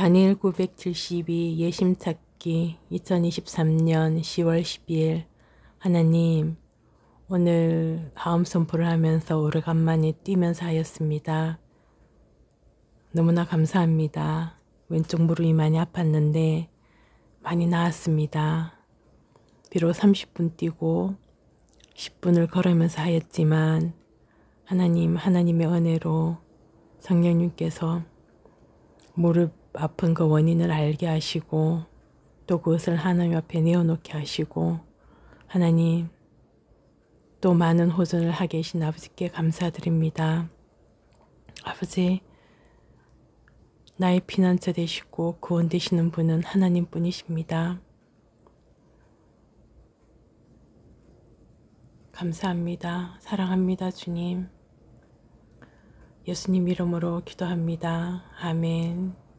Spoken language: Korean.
다니엘 972 예심 찾기 2023년 10월 12일 하나님 오늘 다음 선포를 하면서 오래간만에 뛰면서 하였습니다. 너무나 감사합니다. 왼쪽 무릎이 많이 아팠는데 많이 나았습니다. 비록 30분 뛰고 10분을 걸으면서 하였지만 하나님 하나님의 은혜로 성령님께서 무릎 아픈 그 원인을 알게 하시고 또 그것을 하나님 앞에 내어놓게 하시고 하나님 또 많은 호전을 하게 하신 아버지께 감사드립니다. 아버지 나의 피난처 되시고 구원 되시는 분은 하나님 뿐이십니다. 감사합니다. 사랑합니다. 주님. 예수님 이름으로 기도합니다. 아멘.